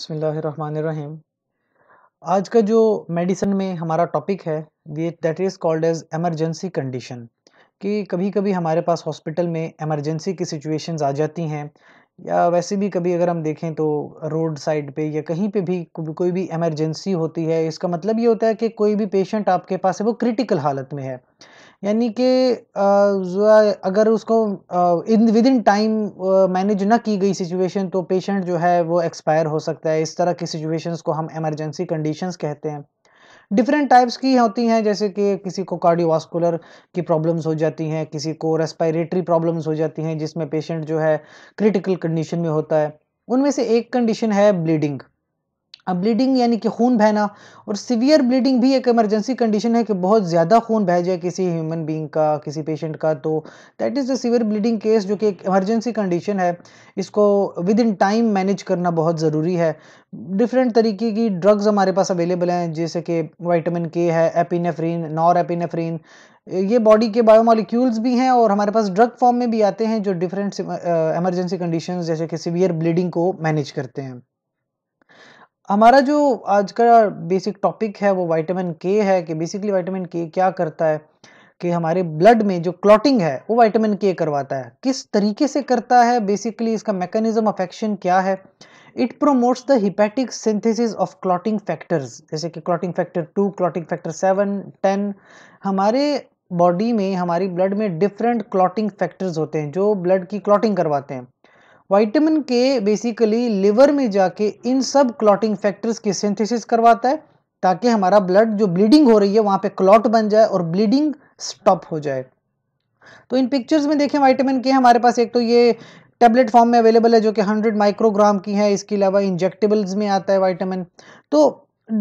बसमीम आज का जो मेडिसिन में हमारा टॉपिक है that is called as emergency condition कि कभी कभी हमारे पास हॉस्पिटल में एमरजेंसी की सिचुएशंस आ जाती हैं या वैसे भी कभी अगर हम देखें तो रोड साइड पे या कहीं पे भी कोई भी इमरजेंसी होती है इसका मतलब ये होता है कि कोई भी पेशेंट आपके पास है वो क्रिटिकल हालत में है यानी कि अगर उसको in within time manage ना की गई सिचुएशन तो पेशेंट जो है वो एक्सपायर हो सकता है इस तरह की सिचुएशंस को हम एमरजेंसी कंडीशंस कहते हैं डिफरेंट टाइप्स की होती हैं जैसे कि किसी को कार्डियोवास्कुलर की प्रॉब्लम्स हो जाती हैं किसी को रेस्पायरेटरी प्रॉब्लम्स हो जाती हैं जिसमें पेशेंट जो है क्रिटिकल कंडीशन में होता है उनमें से एक कंडीशन है ब्लीडिंग ब्लीडिंग यानी कि खून बहना और सीवियर ब्लीडिंग भी एक इमरजेंसी कंडीशन है कि बहुत ज़्यादा खून बह जाए किसी ह्यूमन बींग का किसी पेशेंट का तो that is the severe bleeding case जो कि एक इमरजेंसी कंडीशन है इसको विद इन टाइम मैनेज करना बहुत ज़रूरी है डिफरेंट तरीके की ड्रग्स हमारे पास अवेलेबल हैं जैसे कि वाइटामिन के है एपिनेफ्रीन नॉर एपिनेफ्रीन ये बॉडी के बायोमोलिक्यूल्स भी हैं और हमारे पास ड्रग फॉर्म में भी आते हैं जो डिफरेंट इमरजेंसी कंडीशन जैसे कि सीवियर ब्लीडिंग को मैनेज करते हैं हमारा जो आज का बेसिक टॉपिक है वो वाइटामिन के है कि बेसिकली वाइटामिन के क्या करता है कि हमारे ब्लड में जो क्लॉटिंग है वो वाइटामिन के करवाता है किस तरीके से करता है बेसिकली इसका मैकेनिज्म ऑफ एक्शन क्या है it promotes the hepatic synthesis of clotting factors जैसे कि clotting factor two clotting factor seven ten हमारे बॉडी में हमारी ब्लड में डिफरेंट क्लॉटिंग फैक्टर्स होते हैं जो ब्लड की क्लॉटिंग करवाते हैं वाइटामिन के बेसिकली लिवर में जाके इन सब क्लॉटिंग फैक्टर्स की सिंथेसिस करवाता है ताकि हमारा ब्लड जो ब्लीडिंग हो रही है वहाँ पे क्लॉट बन जाए और ब्लीडिंग स्टॉप हो जाए तो इन पिक्चर्स में देखें वाइटामिन के हमारे पास एक तो ये टेबलेट फॉर्म में अवेलेबल है जो कि 100 माइक्रोग्राम की है इसके अलावा इंजेक्टेबल्स में आता है वाइटामिन तो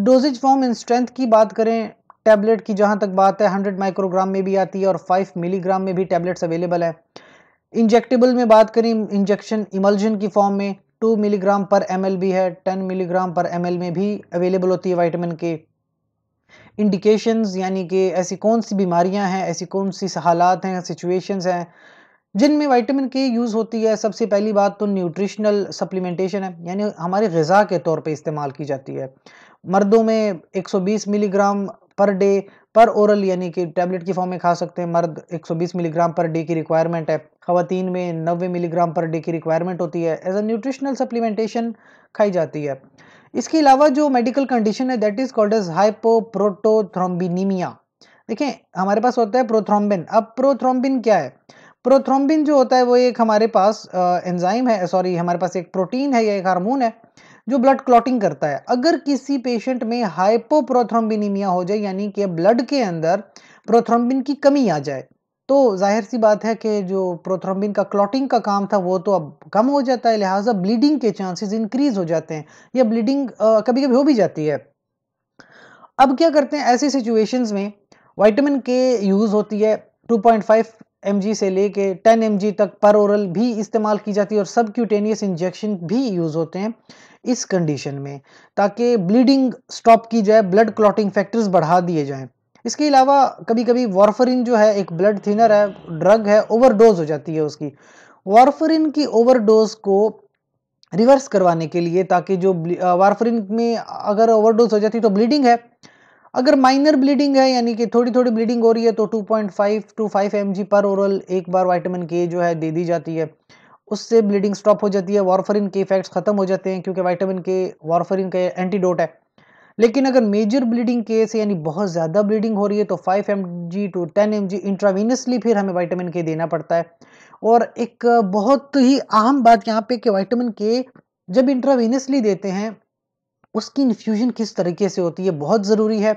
डोजेज फॉर्म एंड स्ट्रेंथ की बात करें टैबलेट की जहाँ तक बात है 100 माइक्रोग्राम में भी आती है और 5 मिलीग्राम में भी टैबलेट्स अवेलेबल है इंजेक्टेबल में बात करें इंजेक्शन इमल्जन की फॉर्म में टू मिलीग्राम पर एम भी है टेन मिलीग्राम पर एम में भी अवेलेबल होती है वाइटमिन के इंडिकेशंस यानी कि ऐसी कौन सी बीमारियां हैं ऐसी कौन सी हालात हैं सिचुएशंस हैं जिनमें वाइटामिन के यूज़ होती है सबसे पहली बात तो न्यूट्रिशनल सप्लीमेंटेशन है यानी हमारे गज़ा के तौर पे इस्तेमाल की जाती है मर्दों में 120 मिलीग्राम पर डे पर ओरल यानी कि टैबलेट की फॉर्म में खा सकते हैं मर्द 120 मिलीग्राम पर डे की रिक्वायरमेंट है खातन में नब्बे मिलीग्राम पर डे की रिक्वायरमेंट होती है एज अ न्यूट्रिशनल सप्लीमेंटेशन खाई जाती है इसके अलावा जो मेडिकल कंडीशन है that is called as hypoprothrombinaemia देखें हमारे पास होता है प्रोथ्रोम्बिन अब प्रोथ्रोम्बिन क्या है प्रोथ्रोम्बिन जो होता है वो एक हमारे पास एंजाइम है सॉरी हमारे पास एक प्रोटीन है या एक हारमोन है जो ब्लड क्लॉटिंग करता है अगर किसी पेशेंट में हाइपोप्रोथ्रोम्बिनीमिया हो जाए यानी कि ब्लड के अंदर प्रोथ्रोम्बिन की कमी आ जाए तो जाहिर सी बात है कि जो प्रोथ्रोम्बिन का क्लॉटिंग का काम था वो तो अब कम हो जाता है लिहाजा ब्लीडिंग के चांसेस इंक्रीज हो जाते हैं या ब्लीडिंग कभी कभी हो भी जाती है अब क्या करते हैं ऐसी सिचुएशंस में वाइटामिन के यूज़ होती है 2.5 एम से लेके 10 एम तक पर ओरल भी इस्तेमाल की जाती है और सबक्यूटेनियस इंजेक्शन भी यूज़ होते हैं इस कंडीशन में ताकि ब्लीडिंग स्टॉप की जाए ब्लड क्लॉटिंग फैक्टर्स बढ़ा दिए जाएं इसके अलावा कभी कभी वारफरिन जो है एक ब्लड थिनर है ड्रग है ओवरडोज हो जाती है उसकी वारफरिन की ओवरडोज को रिवर्स करवाने के लिए ताकि जो वारफरिन में अगर ओवरडोज हो जाती है तो ब्लीडिंग है अगर माइनर ब्लीडिंग है यानी कि थोड़ी थोड़ी ब्लीडिंग हो रही है तो 2.5 टू 5 एम पर ओरल एक बार वाइटामिन के जो है दे दी जाती है उससे ब्लीडिंग स्टॉप हो जाती है वारफरिन के इफेक्ट्स खत्म हो जाते हैं क्योंकि वाइटामिन के वारफरिन का एंटीडोट है लेकिन अगर मेजर ब्लीडिंग केस यानी बहुत ज़्यादा ब्लीडिंग हो रही है तो 5 एम टू 10 एम इंट्रावीनसली फिर हमें वाइटामिन के देना पड़ता है और एक बहुत ही अहम बात यहाँ पे कि वाइटामिन के जब इंट्रावीनसली देते हैं उसकी इन्फ्यूजन किस तरीके से होती है बहुत ज़रूरी है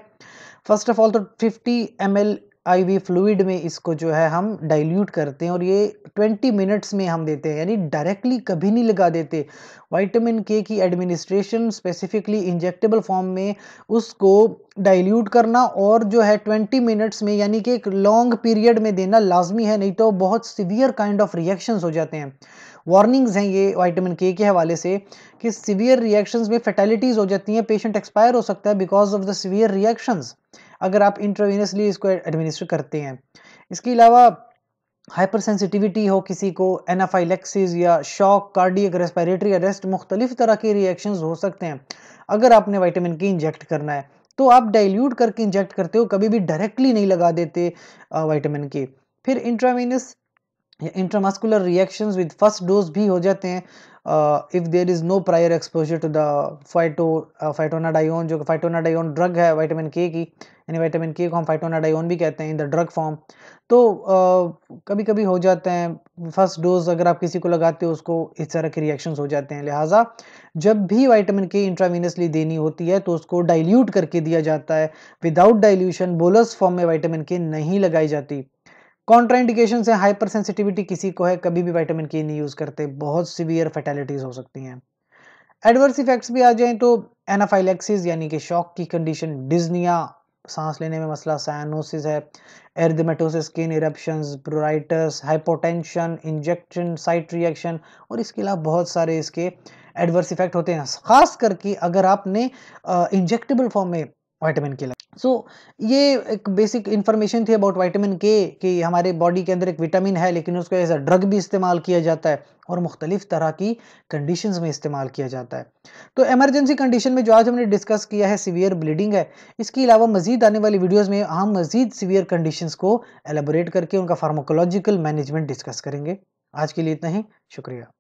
फर्स्ट ऑफ ऑल तो 50 एम एल आईवी फ्लूड में इसको जो है हम डाइल्यूट करते हैं और ये 20 मिनट्स में हम देते हैं यानी डायरेक्टली कभी नहीं लगा देते वाइटामिन के की एडमिनिस्ट्रेशन स्पेसिफिकली इंजेक्टेबल फॉर्म में उसको डाइल्यूट करना और जो है 20 मिनट्स में यानी कि एक लॉन्ग पीरियड में देना लाजमी है नहीं तो बहुत सिवियर काइंड ऑफ रिएक्शंस हो जाते हैं वार्निंग्स हैं ये वाइटामिन के के हवाले से कि सीवियर रिएक्शंस में फैटेलिटीज़ हो जाती हैं पेशेंट एक्सपायर हो सकता है because of the severe reactions अगर आप इंट्रावीनसली इसको एडमिनिस्टर करते हैं इसके अलावा हाइपर सेंसिटिविटी हो किसी को एनाफाइलेक्सिस या शॉक कार्डियक रेस्पिरेटरी अरेस्ट मुख्तलिफ तरह के रिएक्शन हो सकते हैं अगर आपने वाइटामिन के इंजेक्ट करना है तो आप डाइल्यूट करके इंजेक्ट करते हो कभी भी डायरेक्टली नहीं लगा देते वाइटामिन के फिर इंट्रावीनस या intramuscular reactions with first dose भी हो जाते हैं uh, if there is no prior exposure to the phyto phytonadione uh, जो फाइटोनाडाइोन ड्रग है विटामिन के की यानी विटामिन के को हम फाइटोनाडाइोन भी कहते हैं इन द ड्रग फॉर्म तो uh, कभी कभी हो जाते हैं फर्स्ट डोज अगर आप किसी को लगाते हो उसको इस तरह के रिएक्शन हो जाते हैं लिहाजा जब भी वाइटामिन के इंट्रावीनसली देनी होती है तो उसको डाइल्यूट करके दिया जाता है विदाउट डाइल्यूशन बोलस फॉर्म में वाइटामिन के नहीं लगाई जाती कॉन्ट्राइंडिकेशन है हाइपर सेंसिटिविटी किसी को है कभी भी विटामिन के नहीं यूज़ करते बहुत सीवियर फैटेलिटीज़ हो सकती हैं एडवर्स इफेक्ट्स भी आ जाएं तो एनाफाइलेक्सिस यानी कि शॉक की कंडीशन डिजनिया सांस लेने में मसला साइनोसिस है erythematosis skin eruption pruritus hypotension injection site reaction और इसके अलावा बहुत सारे इसके एडवर्स इफेक्ट होते हैं खास करके अगर आपने इंजेक्टेबल फॉर्म में वाइटामिन के लिए सो so, ये एक बेसिक इन्फॉर्मेशन थी अबाउट वाइटामिन के कि हमारे बॉडी के अंदर एक विटामिन है लेकिन उसको एज अ ड्रग भी इस्तेमाल किया जाता है और मुख्तलिफ तरह की कंडीशंस में इस्तेमाल किया जाता है तो एमरजेंसी कंडीशन में जो आज हमने डिस्कस किया है सीवियर ब्लीडिंग है इसके अलावा मजीद आने वाली वीडियोज़ में हम मजीद सीवियर कंडीशन को एलेबोरेट करके उनका फार्माकोलॉजिकल मैनेजमेंट डिस्कस करेंगे आज के लिए इतना ही शुक्रिया